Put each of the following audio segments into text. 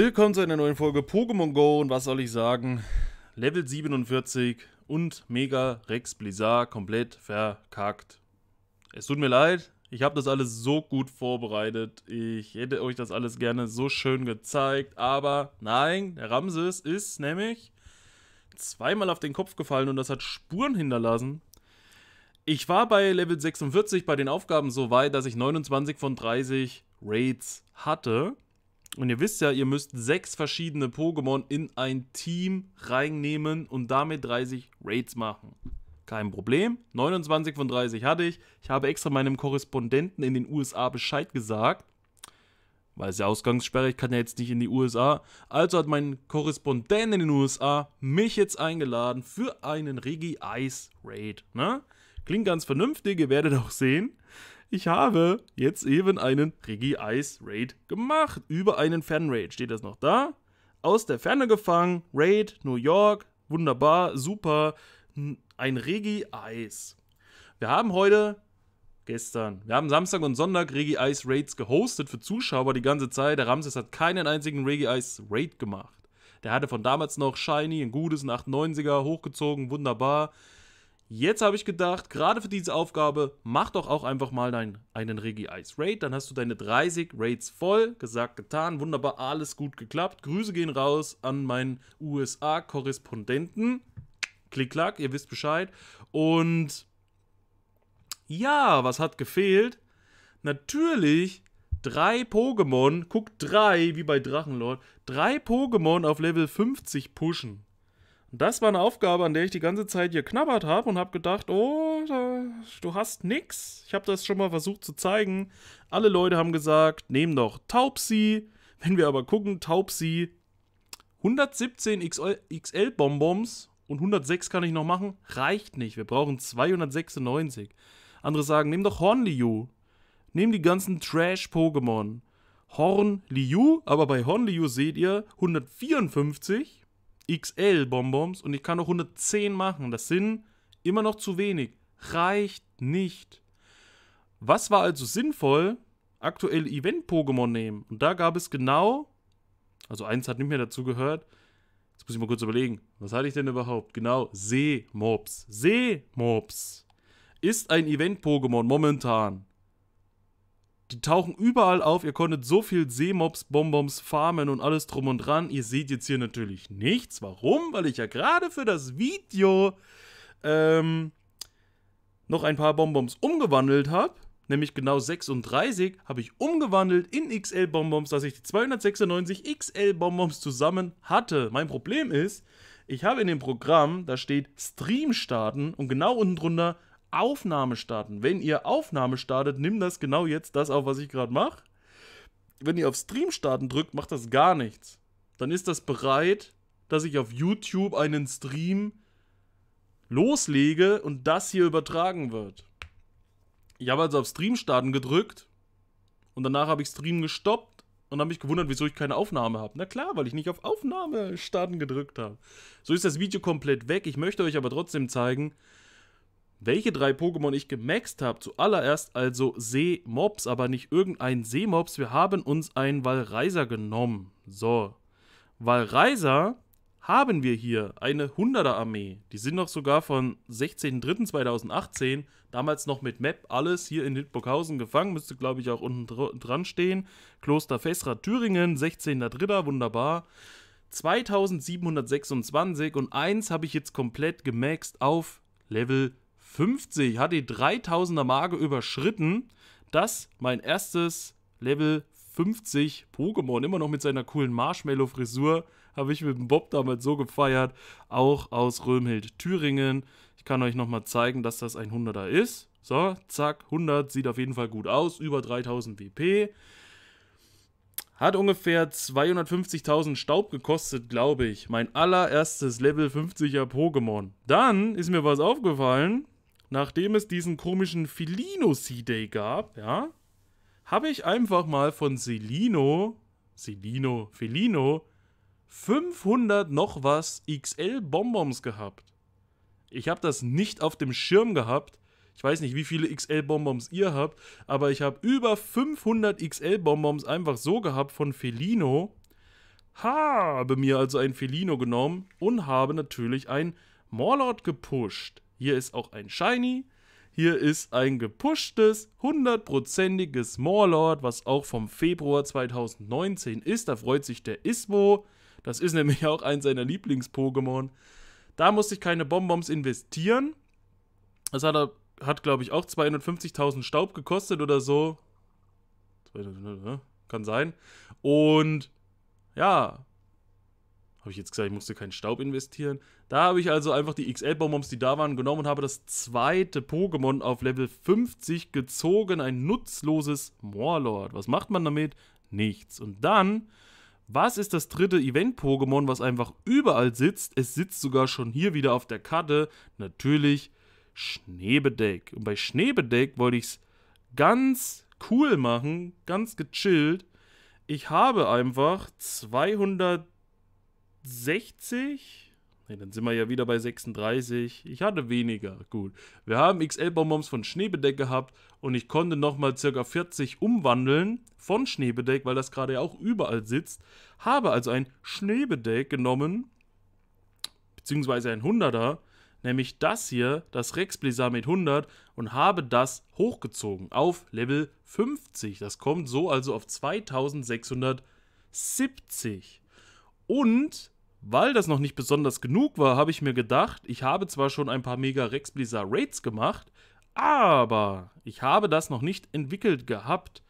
Willkommen zu einer neuen Folge Pokémon Go und was soll ich sagen? Level 47 und Mega Rex Blizzard komplett verkackt. Es tut mir leid, ich habe das alles so gut vorbereitet. Ich hätte euch das alles gerne so schön gezeigt, aber nein, der Ramses ist nämlich zweimal auf den Kopf gefallen und das hat Spuren hinterlassen. Ich war bei Level 46 bei den Aufgaben so weit, dass ich 29 von 30 Raids hatte. Und ihr wisst ja, ihr müsst sechs verschiedene Pokémon in ein Team reinnehmen und damit 30 Raids machen. Kein Problem. 29 von 30 hatte ich. Ich habe extra meinem Korrespondenten in den USA Bescheid gesagt. Weil es ja Ausgangssperre, ich kann ja jetzt nicht in die USA. Also hat mein Korrespondent in den USA mich jetzt eingeladen für einen Rigi Ice Raid. Ne? Klingt ganz vernünftig, ihr werdet auch sehen ich habe jetzt eben einen Rigi Ice Raid gemacht. Über einen Fan Raid. Steht das noch da? Aus der Ferne gefangen. Raid, New York. Wunderbar, super. Ein Regi Eis. Wir haben heute, gestern, wir haben Samstag und Sonntag Regi Eis Raids gehostet für Zuschauer die ganze Zeit. Der Ramses hat keinen einzigen Regi Eis Raid gemacht. Der hatte von damals noch Shiny, ein gutes, ein 98er, hochgezogen, wunderbar. Jetzt habe ich gedacht, gerade für diese Aufgabe, mach doch auch einfach mal dein, einen Regi Ice Raid. Dann hast du deine 30 Raids voll. Gesagt, getan. Wunderbar, alles gut geklappt. Grüße gehen raus an meinen USA-Korrespondenten. Klick, klack, ihr wisst Bescheid. Und ja, was hat gefehlt? Natürlich drei Pokémon. Guck, drei, wie bei Drachenlord. Drei Pokémon auf Level 50 pushen. Und das war eine Aufgabe, an der ich die ganze Zeit hier knabbert habe und habe gedacht, oh, du hast nix. Ich habe das schon mal versucht zu zeigen. Alle Leute haben gesagt, nehmen doch Taubsi. Wenn wir aber gucken, Taubsi 117 XL Bonbons und 106 kann ich noch machen, reicht nicht. Wir brauchen 296. Andere sagen, nimm doch Hornliu. Nimm die ganzen Trash-Pokémon. Hornliu, aber bei Hornliu seht ihr 154. XL Bonbons und ich kann noch 110 machen. Das sind immer noch zu wenig. Reicht nicht. Was war also sinnvoll? Aktuell Event-Pokémon nehmen. Und da gab es genau, also eins hat nicht mehr dazu gehört. Jetzt muss ich mal kurz überlegen, was hatte ich denn überhaupt? Genau, Seemobs. Seemobs ist ein Event-Pokémon momentan. Die tauchen überall auf. Ihr konntet so viel Seemobs, Bonbons farmen und alles drum und dran. Ihr seht jetzt hier natürlich nichts. Warum? Weil ich ja gerade für das Video ähm, noch ein paar Bonbons umgewandelt habe. Nämlich genau 36 habe ich umgewandelt in XL-Bonbons, dass ich die 296 XL-Bonbons zusammen hatte. Mein Problem ist, ich habe in dem Programm, da steht Stream starten und genau unten drunter Aufnahme starten. Wenn ihr Aufnahme startet, nimmt das genau jetzt das auf, was ich gerade mache. Wenn ihr auf Stream starten drückt, macht das gar nichts. Dann ist das bereit, dass ich auf YouTube einen Stream loslege und das hier übertragen wird. Ich habe also auf Stream starten gedrückt und danach habe ich Stream gestoppt und habe mich gewundert, wieso ich keine Aufnahme habe. Na klar, weil ich nicht auf Aufnahme starten gedrückt habe. So ist das Video komplett weg. Ich möchte euch aber trotzdem zeigen, welche drei Pokémon ich gemaxt habe. Zuallererst also Seemobs, aber nicht irgendein Seemobs. Wir haben uns einen Walreiser genommen. So. Walreiser haben wir hier eine 100er Armee. Die sind noch sogar von 16.03.2018, damals noch mit Map alles hier in Hildburghausen gefangen, müsste glaube ich auch unten dran stehen. Kloster Fessra Thüringen, 16.03., wunderbar. 2726 und eins habe ich jetzt komplett gemaxt auf Level 50 hat die 3000er Marke überschritten, dass mein erstes Level 50 Pokémon, immer noch mit seiner coolen Marshmallow-Frisur, habe ich mit dem Bob damals so gefeiert, auch aus Römhild, Thüringen. Ich kann euch nochmal zeigen, dass das ein 100er ist. So, zack, 100, sieht auf jeden Fall gut aus, über 3000 WP. Hat ungefähr 250.000 Staub gekostet, glaube ich. Mein allererstes Level 50er Pokémon. Dann ist mir was aufgefallen nachdem es diesen komischen Filino Sea day gab, ja, habe ich einfach mal von Selino, Selino, Filino 500 noch was XL Bonbons gehabt. Ich habe das nicht auf dem Schirm gehabt. Ich weiß nicht, wie viele XL Bonbons ihr habt, aber ich habe über 500 XL Bonbons einfach so gehabt von Felino. Habe mir also ein Felino genommen und habe natürlich ein Morlord gepusht. Hier ist auch ein Shiny. Hier ist ein gepushtes, hundertprozentiges Morlord, was auch vom Februar 2019 ist. Da freut sich der Ismo. Das ist nämlich auch ein seiner Lieblings-Pokémon. Da musste ich keine Bonbons investieren. Das hat, hat glaube ich, auch 250.000 Staub gekostet oder so. Ne? Kann sein. Und ja, habe ich jetzt gesagt, ich musste keinen Staub investieren. Da habe ich also einfach die XL-Bonbons, die da waren, genommen und habe das zweite Pokémon auf Level 50 gezogen. Ein nutzloses Morlord. Was macht man damit? Nichts. Und dann, was ist das dritte Event-Pokémon, was einfach überall sitzt? Es sitzt sogar schon hier wieder auf der Karte. Natürlich Schneebedeck. Und bei Schneebedeck wollte ich es ganz cool machen, ganz gechillt. Ich habe einfach 200 60. Ne, dann sind wir ja wieder bei 36. Ich hatte weniger. Gut. Wir haben XL-Bonbons von Schneebedeck gehabt und ich konnte nochmal circa 40 umwandeln von Schneebedeck, weil das gerade ja auch überall sitzt. Habe also ein Schneebedeck genommen, beziehungsweise ein 100er, nämlich das hier, das Rex Blizzard mit 100 und habe das hochgezogen auf Level 50. Das kommt so also auf 2670. Und weil das noch nicht besonders genug war, habe ich mir gedacht, ich habe zwar schon ein paar Mega Rex Blizzard Raids gemacht, aber ich habe das noch nicht entwickelt gehabt.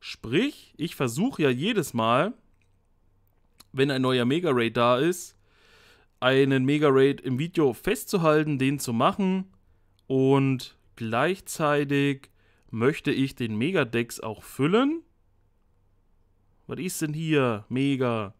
Sprich, ich versuche ja jedes Mal, wenn ein neuer Mega Raid da ist, einen Mega Raid im Video festzuhalten, den zu machen und gleichzeitig möchte ich den Mega Megadex auch füllen. Was ist denn hier? Mega.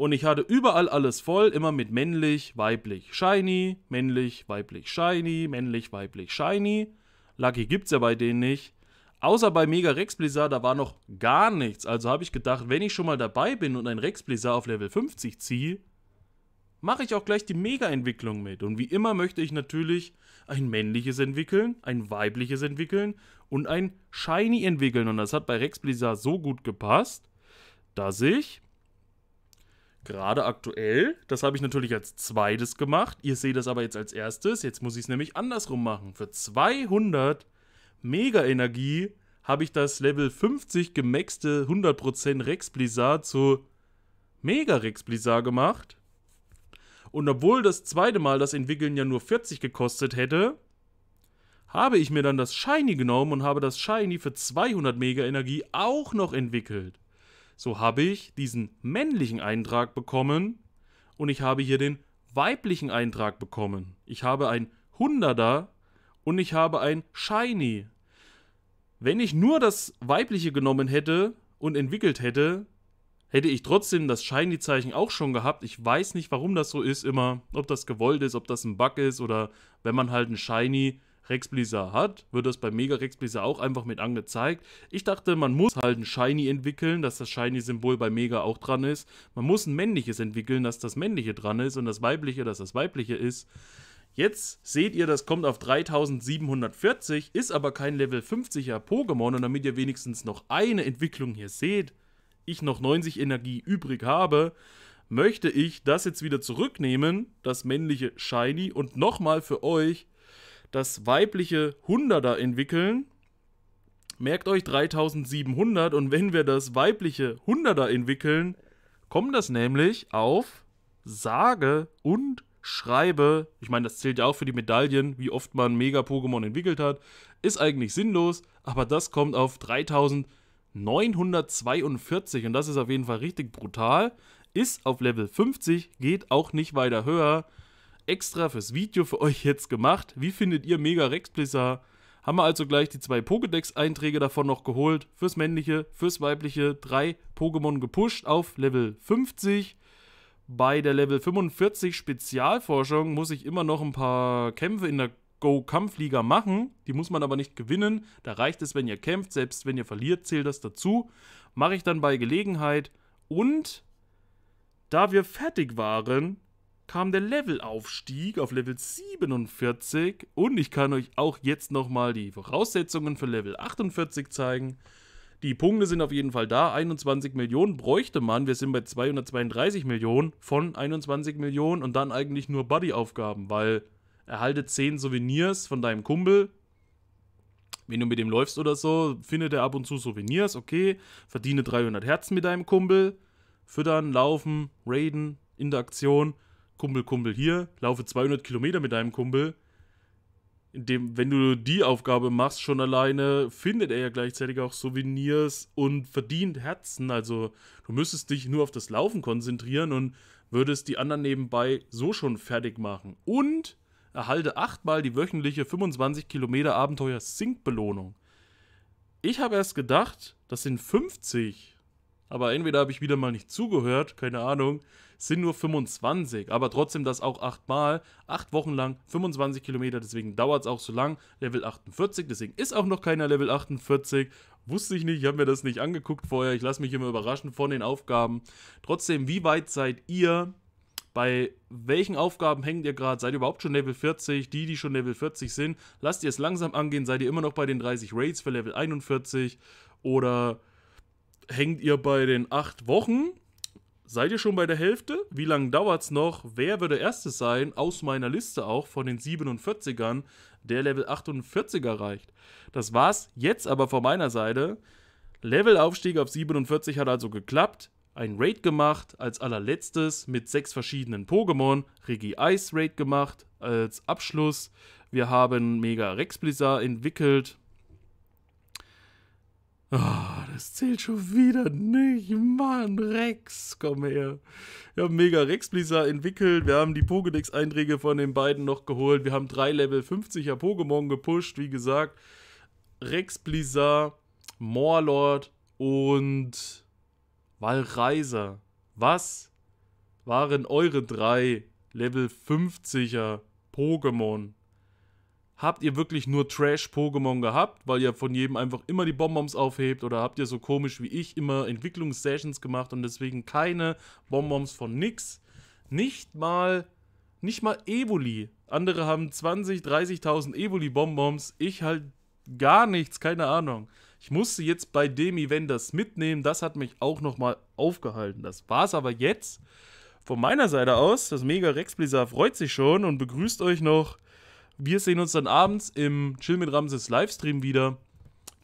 Und ich hatte überall alles voll, immer mit männlich, weiblich, shiny, männlich, weiblich, shiny, männlich, weiblich, shiny. Lucky gibt's ja bei denen nicht. Außer bei Mega Rex Blizzard, da war noch gar nichts. Also habe ich gedacht, wenn ich schon mal dabei bin und ein Rex Blizzard auf Level 50 ziehe, mache ich auch gleich die Mega-Entwicklung mit. Und wie immer möchte ich natürlich ein männliches entwickeln, ein weibliches entwickeln und ein Shiny entwickeln. Und das hat bei Rex Blizzard so gut gepasst, dass ich gerade aktuell. Das habe ich natürlich als zweites gemacht. Ihr seht das aber jetzt als erstes. Jetzt muss ich es nämlich andersrum machen. Für 200 Mega-Energie habe ich das Level 50 gemaxte 100% Rex Blizzard zu Mega Rex Blizzard gemacht. Und obwohl das zweite Mal das Entwickeln ja nur 40 gekostet hätte, habe ich mir dann das Shiny genommen und habe das Shiny für 200 Mega Energie auch noch entwickelt. So habe ich diesen männlichen Eintrag bekommen und ich habe hier den weiblichen Eintrag bekommen. Ich habe ein Hunderter und ich habe ein Shiny. Wenn ich nur das weibliche genommen hätte und entwickelt hätte, hätte ich trotzdem das Shiny-Zeichen auch schon gehabt. Ich weiß nicht, warum das so ist immer, ob das gewollt ist, ob das ein Bug ist oder wenn man halt ein Shiny Rex Blizzard hat, wird das bei Mega Rex Blizzard auch einfach mit angezeigt. Ich dachte, man muss halt ein Shiny entwickeln, dass das Shiny-Symbol bei Mega auch dran ist. Man muss ein männliches entwickeln, dass das männliche dran ist und das weibliche, dass das weibliche ist. Jetzt seht ihr, das kommt auf 3740, ist aber kein Level 50er Pokémon und damit ihr wenigstens noch eine Entwicklung hier seht, ich noch 90 Energie übrig habe, möchte ich das jetzt wieder zurücknehmen, das männliche Shiny, und nochmal für euch das weibliche Hunderter entwickeln. Merkt euch 3700 und wenn wir das weibliche Hunderter entwickeln, kommt das nämlich auf sage und schreibe, ich meine, das zählt ja auch für die Medaillen, wie oft man Mega-Pokémon entwickelt hat, ist eigentlich sinnlos, aber das kommt auf 3942 und das ist auf jeden Fall richtig brutal. Ist auf Level 50, geht auch nicht weiter höher extra fürs Video für euch jetzt gemacht. Wie findet ihr Mega Rex Blizzard? Haben wir also gleich die zwei Pokédex-Einträge davon noch geholt. Fürs männliche, fürs weibliche drei Pokémon gepusht auf Level 50. Bei der Level 45 Spezialforschung muss ich immer noch ein paar Kämpfe in der Go-Kampfliga machen. Die muss man aber nicht gewinnen. Da reicht es, wenn ihr kämpft. Selbst wenn ihr verliert, zählt das dazu. Mache ich dann bei Gelegenheit. Und da wir fertig waren kam der Levelaufstieg auf Level 47 und ich kann euch auch jetzt nochmal die Voraussetzungen für Level 48 zeigen. Die Punkte sind auf jeden Fall da. 21 Millionen bräuchte man. Wir sind bei 232 Millionen von 21 Millionen und dann eigentlich nur Buddy-Aufgaben, weil erhalte 10 Souvenirs von deinem Kumpel. Wenn du mit dem läufst oder so, findet er ab und zu Souvenirs, okay. Verdiene 300 Herzen mit deinem Kumpel. Füttern, laufen, raiden, Interaktion. Kumpel, Kumpel hier, laufe 200 Kilometer mit deinem Kumpel. Dem, wenn du die Aufgabe machst, schon alleine, findet er ja gleichzeitig auch Souvenirs und verdient Herzen. Also du müsstest dich nur auf das Laufen konzentrieren und würdest die anderen nebenbei so schon fertig machen. Und erhalte achtmal die wöchentliche 25 Kilometer Abenteuer sink belohnung Ich habe erst gedacht, das sind 50 aber entweder habe ich wieder mal nicht zugehört, keine Ahnung, sind nur 25, aber trotzdem das auch 8 Mal. 8 Wochen lang, 25 Kilometer, deswegen dauert es auch so lang, Level 48, deswegen ist auch noch keiner Level 48, wusste ich nicht, ich habe mir das nicht angeguckt vorher, ich lasse mich immer überraschen von den Aufgaben. Trotzdem, wie weit seid ihr? Bei welchen Aufgaben hängt ihr gerade? Seid ihr überhaupt schon Level 40? Die, die schon Level 40 sind, lasst ihr es langsam angehen. Seid ihr immer noch bei den 30 Raids für Level 41? Oder hängt ihr bei den acht Wochen? Seid ihr schon bei der Hälfte? Wie lange dauert es noch? Wer würde erstes sein? Aus meiner Liste auch von den 47ern, der Level 48 erreicht. Das war's jetzt aber von meiner Seite. Levelaufstieg auf 47 hat also geklappt. Ein Raid gemacht, als allerletztes mit sechs verschiedenen Pokémon. Regi Ice Raid gemacht, als Abschluss. Wir haben Mega Rex Blizzard entwickelt. Oh, das zählt schon wieder nicht. Mann, Rex, komm her. Wir haben mega Rex Blizzard entwickelt. Wir haben die Pokédex-Einträge von den beiden noch geholt. Wir haben drei Level 50er Pokémon gepusht. Wie gesagt, Rex Blizzard, Morlord und Walreiser. Was waren eure drei Level 50er Pokémon? habt ihr wirklich nur Trash-Pokémon gehabt, weil ihr von jedem einfach immer die Bonbons aufhebt oder habt ihr so komisch wie ich immer Entwicklungssessions gemacht und deswegen keine Bonbons von nix? Nicht mal, nicht mal Evoli. Andere haben 20, 30.000 Evoli-Bonbons, ich halt gar nichts, keine Ahnung. Ich musste jetzt bei dem Event das mitnehmen, das hat mich auch nochmal aufgehalten. Das war's aber jetzt. Von meiner Seite aus, das Mega Rex Blizzard freut sich schon und begrüßt euch noch wir sehen uns dann abends im Chill mit Ramses Livestream wieder.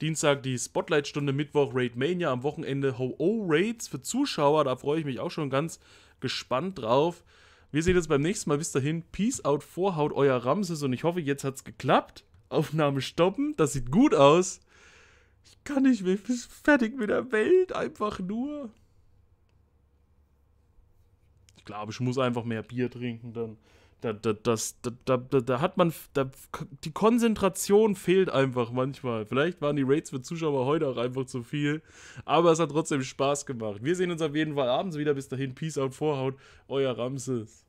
Dienstag die Spotlight-Stunde, Mittwoch Raid Mania, am Wochenende Ho-Oh Raids für Zuschauer. Da freue ich mich auch schon ganz gespannt drauf. Wir sehen uns beim nächsten Mal. Bis dahin, Peace out, Vorhaut, euer Ramses. Und ich hoffe, jetzt hat es geklappt. Aufnahme stoppen. Das sieht gut aus. Ich kann nicht mehr. Ich bin fertig mit der Welt. Einfach nur. Ich glaube, ich muss einfach mehr Bier trinken dann. Da, da, das, da, da, da hat man, da, die Konzentration fehlt einfach manchmal. Vielleicht waren die Rates für Zuschauer heute auch einfach zu viel, aber es hat trotzdem Spaß gemacht. Wir sehen uns auf jeden Fall abends wieder. Bis dahin, Peace out, Vorhaut, euer Ramses.